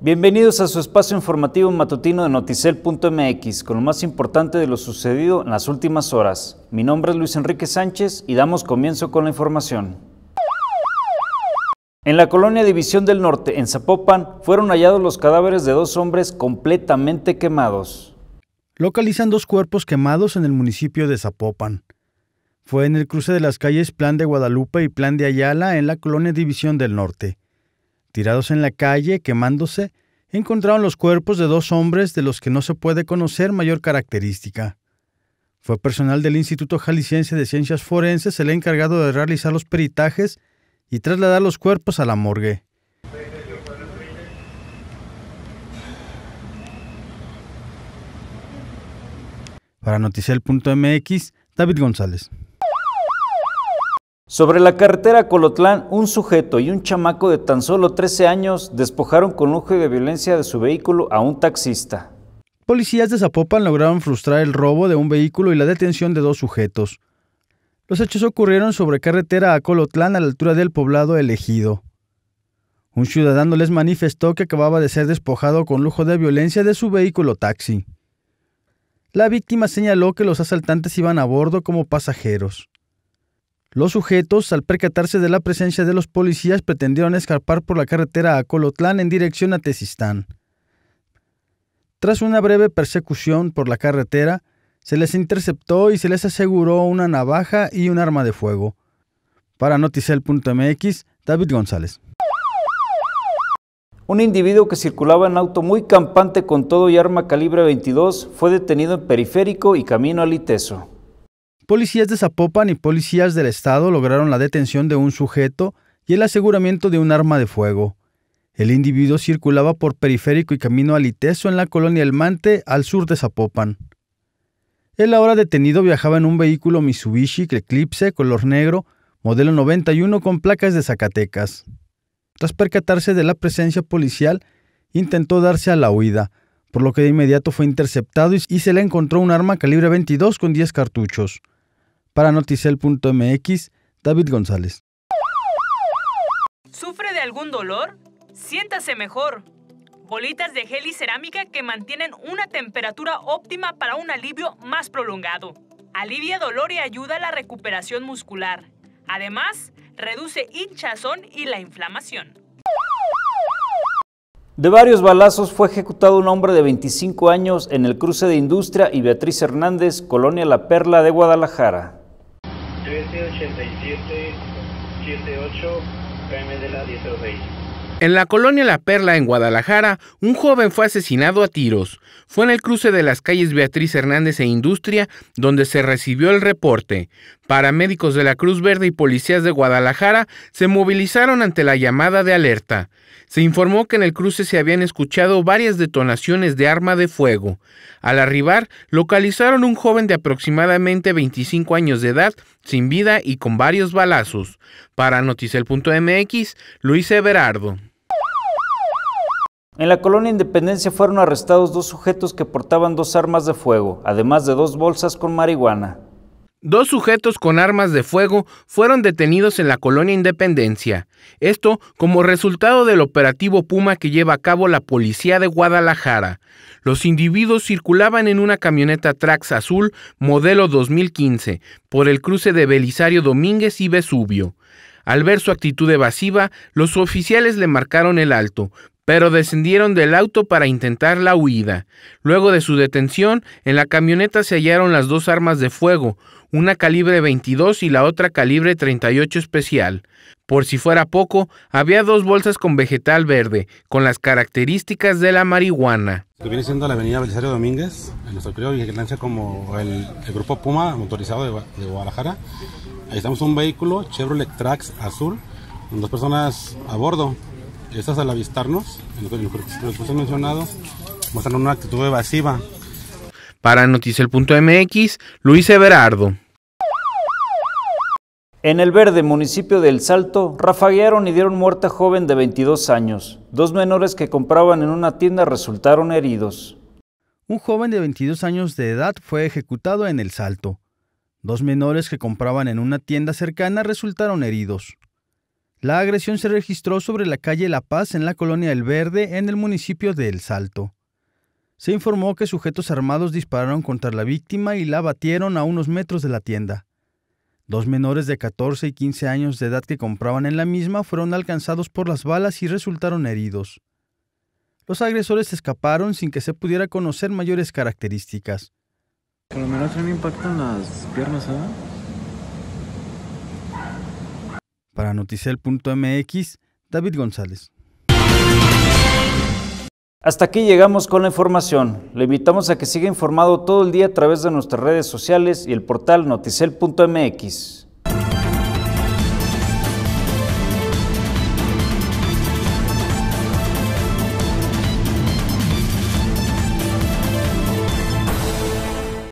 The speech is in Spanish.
Bienvenidos a su espacio informativo matutino de noticel.mx con lo más importante de lo sucedido en las últimas horas. Mi nombre es Luis Enrique Sánchez y damos comienzo con la información. En la colonia División del Norte, en Zapopan, fueron hallados los cadáveres de dos hombres completamente quemados. Localizan dos cuerpos quemados en el municipio de Zapopan. Fue en el cruce de las calles Plan de Guadalupe y Plan de Ayala en la colonia División del Norte tirados en la calle, quemándose, encontraron los cuerpos de dos hombres de los que no se puede conocer mayor característica. Fue personal del Instituto Jalisciense de Ciencias Forenses el encargado de realizar los peritajes y trasladar los cuerpos a la morgue. Para Noticiel.mx, David González. Sobre la carretera Colotlán, un sujeto y un chamaco de tan solo 13 años despojaron con lujo de violencia de su vehículo a un taxista. Policías de Zapopan lograron frustrar el robo de un vehículo y la detención de dos sujetos. Los hechos ocurrieron sobre carretera a Colotlán a la altura del poblado elegido. Un ciudadano les manifestó que acababa de ser despojado con lujo de violencia de su vehículo taxi. La víctima señaló que los asaltantes iban a bordo como pasajeros. Los sujetos, al percatarse de la presencia de los policías, pretendieron escapar por la carretera a Colotlán en dirección a Tezistán. Tras una breve persecución por la carretera, se les interceptó y se les aseguró una navaja y un arma de fuego. Para Noticel.mx, David González. Un individuo que circulaba en auto muy campante con todo y arma calibre 22 fue detenido en periférico y camino al Liteso. Policías de Zapopan y policías del estado lograron la detención de un sujeto y el aseguramiento de un arma de fuego. El individuo circulaba por periférico y camino aliteso en la colonia El Mante, al sur de Zapopan. El ahora detenido viajaba en un vehículo Mitsubishi Eclipse color negro, modelo 91 con placas de Zacatecas. Tras percatarse de la presencia policial, intentó darse a la huida, por lo que de inmediato fue interceptado y se le encontró un arma calibre 22 con 10 cartuchos. Para noticel.mx, David González. ¿Sufre de algún dolor? Siéntase mejor. Bolitas de gel y cerámica que mantienen una temperatura óptima para un alivio más prolongado. Alivia dolor y ayuda a la recuperación muscular. Además, reduce hinchazón y la inflamación. De varios balazos fue ejecutado un hombre de 25 años en el cruce de Industria y Beatriz Hernández, Colonia La Perla de Guadalajara. 787 78 KM de la 1006. En la colonia La Perla, en Guadalajara, un joven fue asesinado a tiros. Fue en el cruce de las calles Beatriz Hernández e Industria donde se recibió el reporte. Paramédicos de la Cruz Verde y policías de Guadalajara se movilizaron ante la llamada de alerta. Se informó que en el cruce se habían escuchado varias detonaciones de arma de fuego. Al arribar, localizaron un joven de aproximadamente 25 años de edad, sin vida y con varios balazos. Para Noticel.mx, Luis Everardo. En la colonia Independencia fueron arrestados dos sujetos que portaban dos armas de fuego, además de dos bolsas con marihuana. Dos sujetos con armas de fuego fueron detenidos en la colonia Independencia, esto como resultado del operativo Puma que lleva a cabo la policía de Guadalajara. Los individuos circulaban en una camioneta Trax azul modelo 2015 por el cruce de Belisario Domínguez y Vesubio. Al ver su actitud evasiva, los oficiales le marcaron el alto, pero descendieron del auto para intentar la huida. Luego de su detención, en la camioneta se hallaron las dos armas de fuego, una calibre 22 y la otra calibre 38 especial. Por si fuera poco, había dos bolsas con vegetal verde, con las características de la marihuana. viene siendo la avenida Belisario Domínguez, en nuestro vigilancia como el, grupo Puma motorizado de Guadalajara, Ahí estamos un vehículo Chevrolet Trax azul con dos personas a bordo. Estas al avistarnos, en lo que mencionado, muestran una actitud evasiva. Para Noticiel.mx, Luis Everardo. En El Verde, municipio del Salto, rafaguearon y dieron muerte a joven de 22 años. Dos menores que compraban en una tienda resultaron heridos. Un joven de 22 años de edad fue ejecutado en El Salto. Dos menores que compraban en una tienda cercana resultaron heridos. La agresión se registró sobre la calle La Paz en la colonia El Verde, en el municipio de El Salto. Se informó que sujetos armados dispararon contra la víctima y la batieron a unos metros de la tienda. Dos menores de 14 y 15 años de edad que compraban en la misma fueron alcanzados por las balas y resultaron heridos. Los agresores escaparon sin que se pudiera conocer mayores características. Por lo menos tiene impacto en las piernas, ¿eh? Para Noticel.mx, David González. Hasta aquí llegamos con la información. Le invitamos a que siga informado todo el día a través de nuestras redes sociales y el portal noticel.mx.